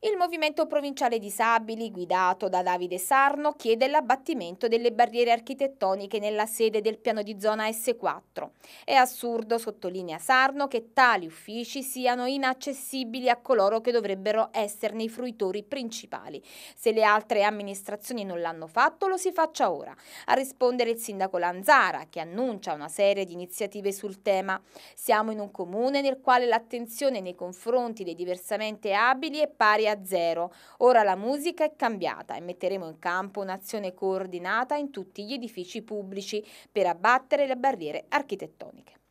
Il movimento provinciale disabili, guidato da Davide Sarno, chiede l'abbattimento delle barriere architettoniche nella sede del piano di zona S4. È assurdo, sottolinea Sarno, che tali uffici siano inaccessibili a coloro che dovrebbero esserne i fruitori principali. Se le altre amministrazioni non l'hanno fatto, lo si faccia ora. A rispondere il sindaco Lanzara, che annuncia una serie di iniziative sul tema. Siamo in un comune nel quale l'attenzione nei confronti dei diversamente abili è pari 6 a 0. Ora la musica è cambiata e metteremo in campo un'azione coordinata in tutti gli edifici pubblici per abbattere le barriere architettoniche.